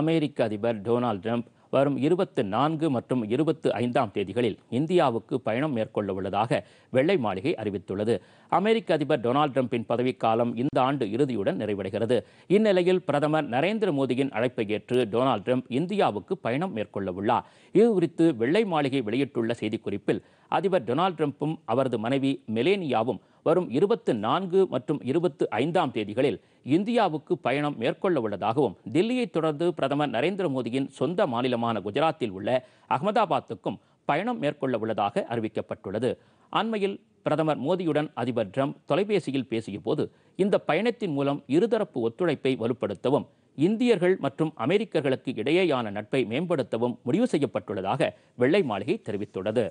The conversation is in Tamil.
அமெரிக்க அதிபர் டொனால்டு ட்ரம்ப் வரும் இருபத்து நான்கு மற்றும் இருபத்து ஐந்தாம் தேதிகளில் இந்தியாவுக்கு பயணம் மேற்கொள்ள உள்ளதாக வெள்ளை மாளிகை அறிவித்துள்ளது அமெரிக்க அதிபர் டொனால்டு டிரம்பின் பதவிக்காலம் இந்த ஆண்டு இறுதியுடன் நிறைவடைகிறது இந்நிலையில் பிரதமர் நரேந்திர மோடியின் அழைப்பை ஏற்று டொனால்டு ட்ரம்ப் இந்தியாவுக்கு பயணம் மேற்கொள்ள உள்ளார் இது குறித்து வெள்ளை மாளிகை வெளியிட்டுள்ள செய்திக்குறிப்பில் அதிபர் டொனால்டு ட்ரம்ப்பும் அவரது மனைவி மெலேனியாவும் வரும் இருபத்து நான்கு மற்றும் இருபத்து ஐந்தாம் தேதிகளில் இந்தியாவுக்கு பயணம் மேற்கொள்ள உள்ளதாகவும் தில்லியை தொடர்ந்து பிரதமர் நரேந்திர மோடியின் சொந்த மாநிலமான குஜராத்தில் உள்ள அகமதாபாத்துக்கும் பயணம் மேற்கொள்ள உள்ளதாக அறிவிக்கப்பட்டுள்ளது அண்மையில் பிரதமர் மோடியுடன் அதிபர் ட்ரம்ப் தொலைபேசியில் பேசியபோது இந்த பயணத்தின் மூலம் இருதரப்பு ஒத்துழைப்பை வலுப்படுத்தவும் இந்தியர்கள் மற்றும் அமெரிக்கர்களுக்கு இடையேயான நட்பை மேம்படுத்தவும் முடிவு செய்யப்பட்டுள்ளதாக வெள்ளை மாளிகை தெரிவித்துள்ளது